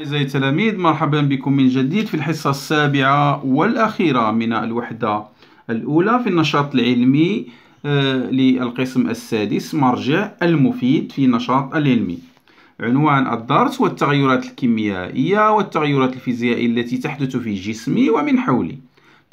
أعزائي التلاميذ مرحبا بكم من جديد في الحصة السابعة والأخيرة من الوحدة الأولى في النشاط العلمي آه، للقسم السادس مرجع المفيد في النشاط العلمي عنوان الدرس والتغيرات الكيميائية والتغيرات الفيزيائية التي تحدث في جسمي ومن حولي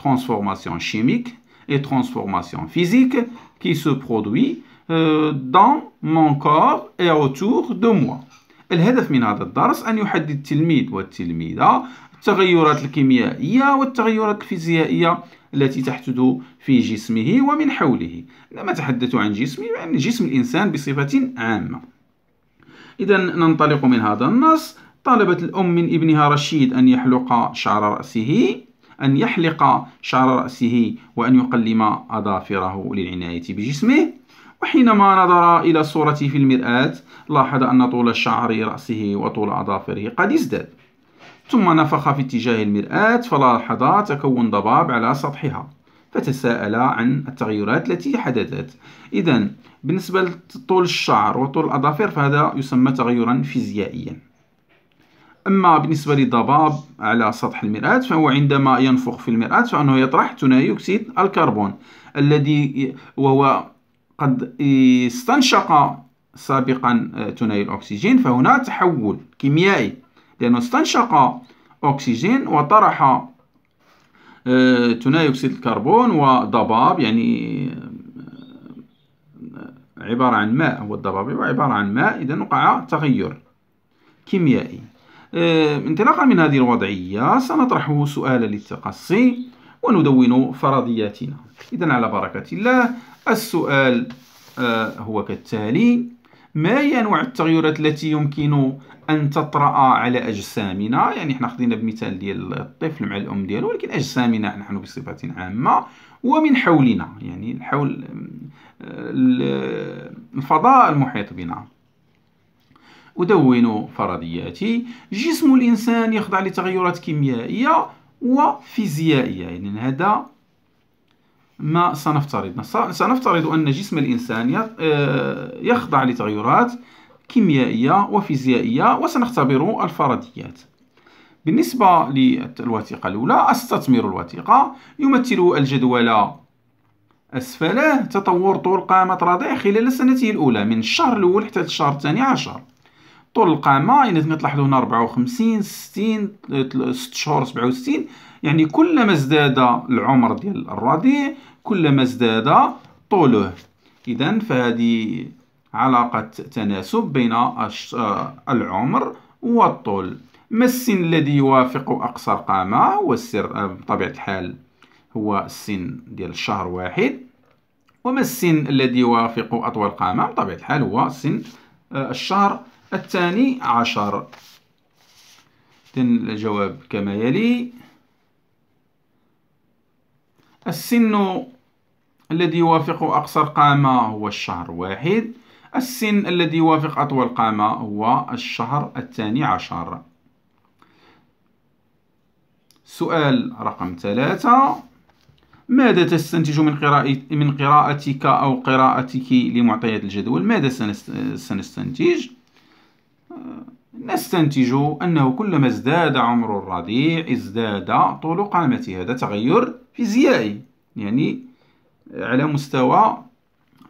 transformation chimique et transformation physique qui se produit euh, dans mon corps et autour de moi الهدف من هذا الدرس أن يحدد التلميذ والتلميذة التغيرات الكيميائية والتغيرات الفيزيائية التي تحدث في جسمه ومن حوله لما تحدث عن جسمه عن يعني جسم الإنسان بصفة عامة إذا ننطلق من هذا النص طلبت الأم من ابنها رشيد أن يحلق شعر رأسه أن يحلق شعر رأسه وأن يقلم أظافره للعناية بجسمه وحينما نظر إلى الصورة في المرآة لاحظ أن طول الشعر رأسه وطول أظافره قد ازداد ثم نفخ في اتجاه المرآة فلاحظ تكون ضباب على سطحها فتساءل عن التغيرات التي حدثت إذا بالنسبة لطول الشعر وطول الأظافر فهذا يسمى تغيرا فيزيائيا أما بالنسبة للضباب على سطح المرآة فهو عندما ينفخ في المرآة فإنه يطرح ثنائي أكسيد الكربون الذي وهو قد استنشق سابقا ثنائي آه، الأكسجين فهنا تحول كيميائي لأنه استنشق أكسجين وطرح ثنائي آه، أكسيد الكربون وضباب يعني آه، عبارة عن ماء هو الضباب وعبارة عبارة عن ماء إذا وقع تغير كيميائي انطلاقا من هذه الوضعية سنطرح سؤالا للتقصي وندون فرضياتنا إذا على بركة الله السؤال آه، هو كالتالي ما هي أنواع التغيرات التي يمكن أن تطرأ على أجسامنا يعني حنا خدينا بمثال ديال الطفل مع الأم ديالو ولكن أجسامنا نحن بصفة عامة ومن حولنا يعني حول آه، الفضاء المحيط بنا أدون فرضياتي جسم الإنسان يخضع لتغيرات كيميائية وفيزيائية يعني هذا ما سنفترض سنفترض أن جسم الإنسان آه، يخضع لتغيرات كيميائية وفيزيائية وسنختبر الفرضيات بالنسبة للوثيقة الأولى أستثمر الوثيقة يمثل الجدول أسفله تطور طول قامة رضيع خلال سنته الأولى من الشهر الأول حتى الشهر الثاني عشر طول القامه يعني تلاحظوا هنا 54 60 6 شهور 67 يعني كلما ازداد العمر ديال الرضيع كلما ازداد طوله اذا فهذه علاقه تناسب بين آه، العمر والطول ما السن الذي يوافق اقصر قامه هو السر آه، بطبيعه الحال هو السن ديال الشهر واحد وما السن الذي يوافق اطول قامه بطبيعه الحال هو سن آه، الشهر الثاني عشر الجواب كما يلي السن الذي يوافق أقصر قامة هو الشهر واحد السن الذي يوافق أطول قامة هو الشهر الثاني عشر سؤال رقم ثلاثة ماذا تستنتج من قراءة من قراءتك أو قراءتك لمعطيات الجدول ماذا سنستنتج نستنتج أنه كلما ازداد عمر الرضيع ازداد طول قامته هذا تغير فيزيائي يعني على مستوى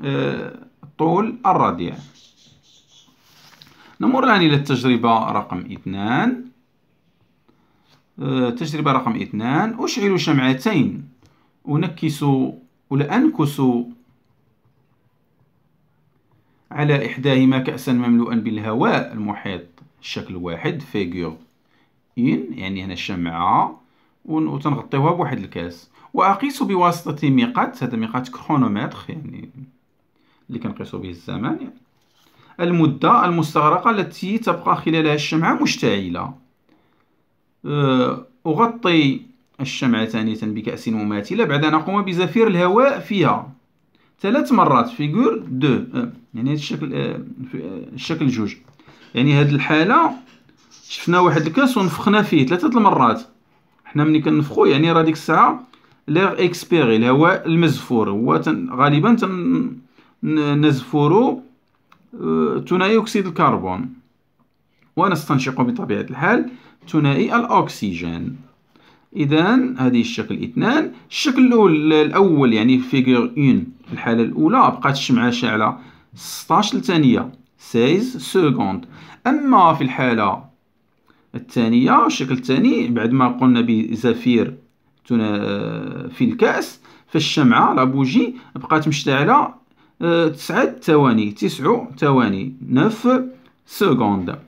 آه، طول الرضيع نمر الآن إلى التجربة رقم اثنان آه، تجربة رقم اثنان أشعل شمعتين أنكس ولأنكس أنكس على إحداهما كأسا مملوءا بالهواء المحيط الشكل واحد فيغور إن يعني هنا الشمعة وتنغطيوها بواحد الكاس وأقيس بواسطة ميقات هذا ميقات كرونومتر يعني اللي كنقيسو به الزمان يعني. المدة المستغرقة التي تبقى خلالها الشمعة مشتعلة أغطي الشمعة ثانية بكأس مماثلة بعد أن أقوم بزفير الهواء فيها ثلاث مرات فيغور دو أه، يعني هذا الشكل أه، أه، الشكل جوج يعني هاد الحاله شفنا واحد الكاس ونفخنا فيه ثلاثه المرات حنا ملي كنفخو يعني راه ديك الساعه لير اكسبيري الهواء المزفور هو تن غالبا تن نزفرو ثنائي اكسيد الكربون ونستنشق بطبيعه الحال ثنائي الاكسجين اذا هذه الشكل اثنان الشكل الاول يعني فيغور 1 في الحالة الأولى بقات الشمعة شاعلة 16 ثانية 16 سكوند أما في الحالة الثانية الشكل الثاني بعد ما قلنا بزفير آه، في الكأس فالشمعة لا بوجي بقات مشتعلة آه، 9 ثواني 9 ثواني 9 سكوند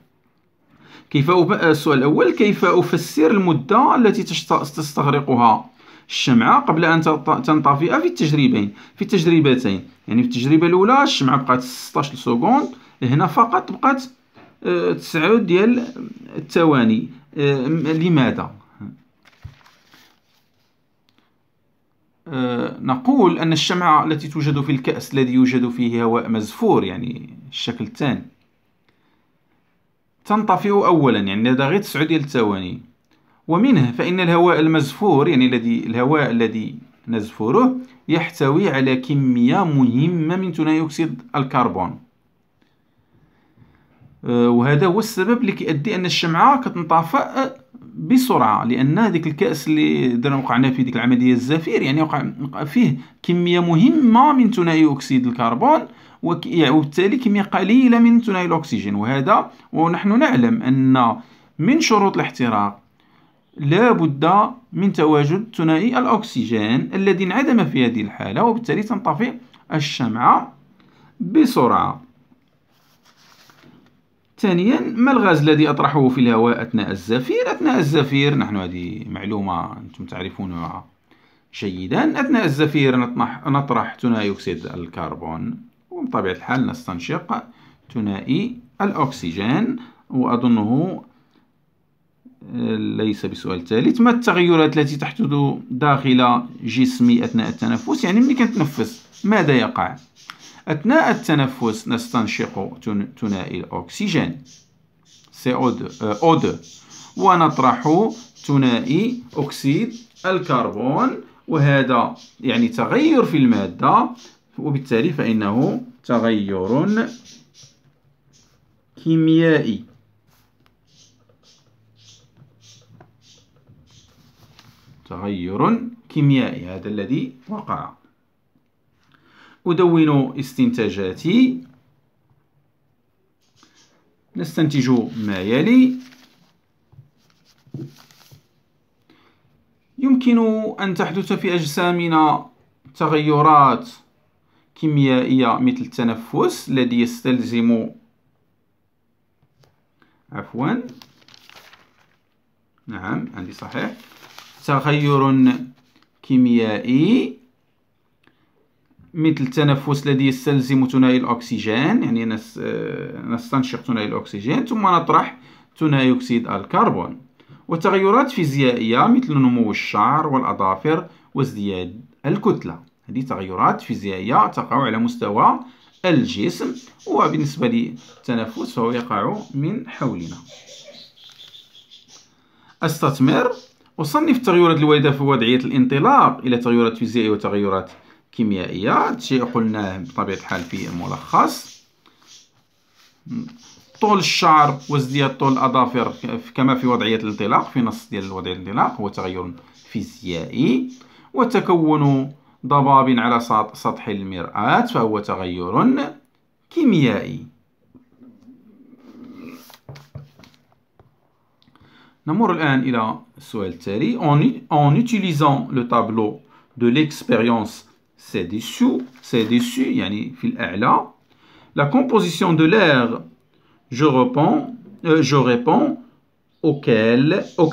كيف السؤال الأول كيف أفسر المدة التي تستغرقها الشمعة قبل أن تنطفئ في التجربتين في التجربتين يعني في التجربة الأولى الشمعة بقات 16 سكوند هنا فقط بقات آه، تسعود ديال الثواني آه، لماذا آه، نقول أن الشمعة التي توجد في الكأس الذي يوجد فيه هواء مزفور يعني الشكل الثاني تنطفئ أولا يعني هذا غير تسعود ديال الثواني ومنها فإن الهواء المزفور يعني الذي الهواء الذي نزفره يحتوي على كمية مهمة من ثاني أكسيد الكربون آه، وهذا هو السبب اللي كيؤدي أن الشمعة كتنطفئ بسرعة لأن هذيك الكأس اللي درنا وقعنا فيه ديك العملية الزفير يعني وقع فيه كمية مهمة من ثنائي أكسيد الكربون يعني وبالتالي كمية قليلة من ثنائي الأكسجين وهذا ونحن نعلم أن من شروط الاحتراق لا بد من تواجد ثنائي الأكسجين الذي انعدم في هذه الحالة وبالتالي تنطفئ الشمعة بسرعة ثانيا ما الغاز الذي أطرحه في الهواء أثناء الزفير أثناء الزفير نحن هذه معلومة أنتم تعرفونها جيدا أثناء الزفير نطرح, نطرح ثنائي أكسيد الكربون وبطبيعة الحال نستنشق ثنائي الأكسجين وأظنه ليس بسؤال ثالث ما التغيرات التي تحدث داخل جسمي أثناء التنفس يعني ملي كنتنفس ماذا يقع أثناء التنفس نستنشق ثنائي الأكسجين CO2 آه، ونطرح ثنائي أكسيد الكربون وهذا يعني تغير في المادة وبالتالي فإنه تغير كيميائي تغير كيميائي هذا الذي وقع أدون استنتاجاتي نستنتج ما يلي يمكن أن تحدث في أجسامنا تغيرات كيميائية مثل التنفس الذي يستلزم عفوا نعم عندي صحيح تغير كيميائي مثل التنفس الذي يستلزم ثنائي الأكسجين يعني نستنشق ثنائي الأكسجين ثم نطرح ثنائي أكسيد الكربون وتغيرات فيزيائية مثل نمو الشعر والأظافر وازدياد الكتلة هذه تغيرات فيزيائية تقع على مستوى الجسم وبالنسبة للتنفس فهو يقع من حولنا استثمر وصنف تغيرات الوالدة في وضعية الانطلاق إلى تغيرات فيزيائية وتغيرات كيميائية هادشي قلناه بطبيعة الحال في الملخص طول الشعر وازدياد طول الأظافر كما في وضعية الانطلاق في نص ديال وضعية الانطلاق هو تغير فيزيائي وتكون ضباب على سطح المرآة فهو تغير كيميائي نمر en utilisant le tableau de l'expérience C'est dessus la composition de l'air je euh, réponds aux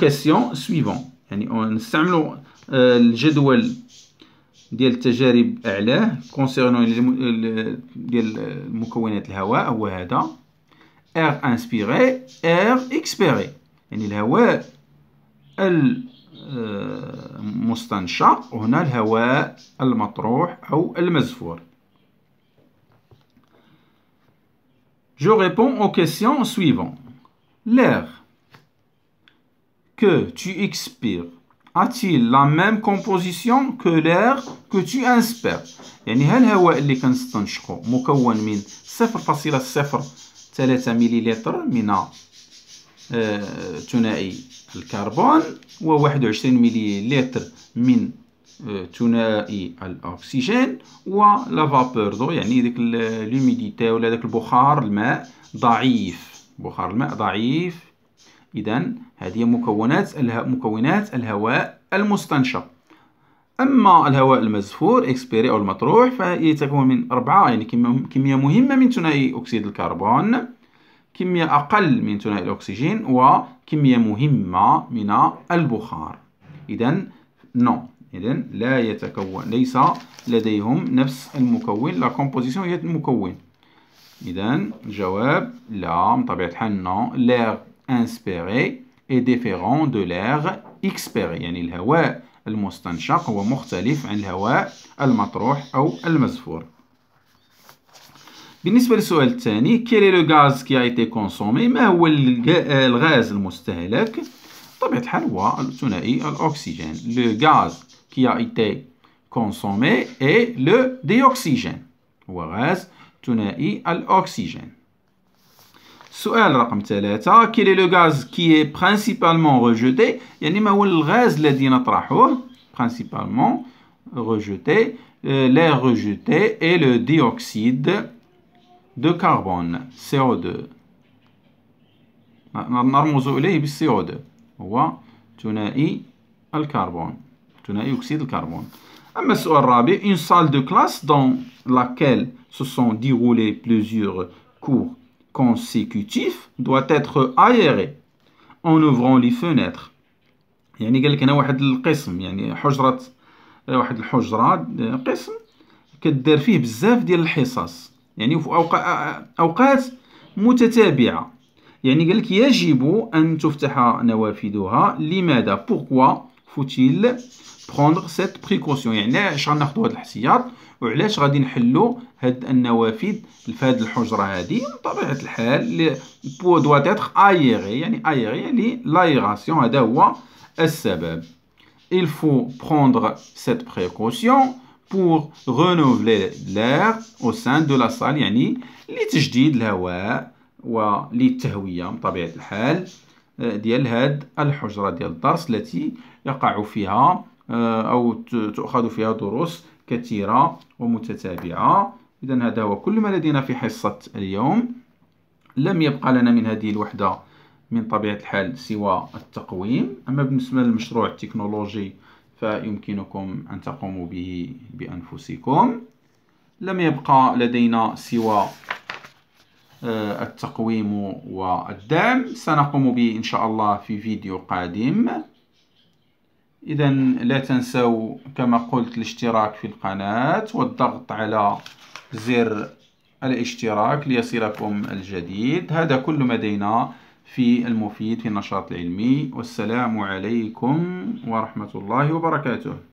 questions suivantes يعني الجدول ديال التجارب concernant euh, euh, inspiré l'air expiré يعني الهواء المستنشق وهنا الهواء المطروح أو المزفور Je réponds aux questions suivantes. L'air que tu expires a-t-il la même composition que l'air que tu inspires يعني هل الهواء اللي كنستنشقه مكون من 0.03 ملل من آه، ثنائي الكربون و21 ملي لتر من آه، ثنائي الاكسجين لا فابور دو يعني ديك لوميديتي ولا داك البخار الماء ضعيف بخار الماء ضعيف اذا هذه مكونات اله... مكونات الهواء المستنشق اما الهواء المزفور اكسبيري او المطروح فهي تكون من اربعه يعني كميه مهمه من ثنائي اكسيد الكربون كمية أقل من ثنائي الأكسجين وكمية مهمة من البخار إذا نو إذا لا يتكون ليس لديهم نفس المكون لا كومبوزيسيون هي المكون إذا الجواب لا بطبيعة الحال نو لاغ انسبيري اي ديفيرون دو لاغ اكسبيري يعني الهواء المستنشق هو مختلف عن الهواء المطروح أو المزفور Quel est le gaz qui a été consommé? Le gaz qui a été consommé est le Le gaz qui a été consommé est le Le gaz qui est principalement rejeté. principalement rejeté. L'air rejeté est le dioxyde. دو كربون CO2 نرمز إليه بالسي CO2 هو ثنائي الكربون ثنائي أكسيد الكربون أما السؤال الرابع une سال دو كلاس دون لاكيل se sont déroulés plusieurs كور كونسيكوتيف doit être aérée أون أوفرون لي fenêtres يعني قالك هنا واحد القسم يعني حجرة واحد الحجرة قسم كدار فيه بزاف ديال الحصص يعني في أوقات متتابعة يعني قال لك يجب أن تفتح نوافذها لماذا بوكوا فوتيل بروندر سيت بريكوسيون يعني علاش غناخدو هاد الاحتياط وعلاش غادي نحلو هاد النوافذ في هاد الحجره هادي بطبيعه الحال بو دوا تيتخ ايغي يعني ايغي يعني لايغاسيون هذا هو السبب il faut prendre cette précaution pour renouveler l'air au sein de la salle يعني لتجديد الهواء وللتهوية بطبيعة الحال ديال هاد الحجرة ديال الدرس التي يقع فيها أو تؤخذ فيها دروس كثيرة ومتتابعة إذا هذا هو كل ما لدينا في حصة اليوم لم يبقى لنا من هذه الوحدة من طبيعة الحال سوى التقويم أما بالنسبة للمشروع التكنولوجي فيمكنكم أن تقوموا به بأنفسكم لم يبقى لدينا سوى آه، التقويم والدعم سنقوم به إن شاء الله في فيديو قادم إذا لا تنسوا كما قلت الاشتراك في القناة والضغط على زر الاشتراك ليصلكم الجديد هذا كل ما لدينا في المفيد في النشاط العلمي والسلام عليكم ورحمة الله وبركاته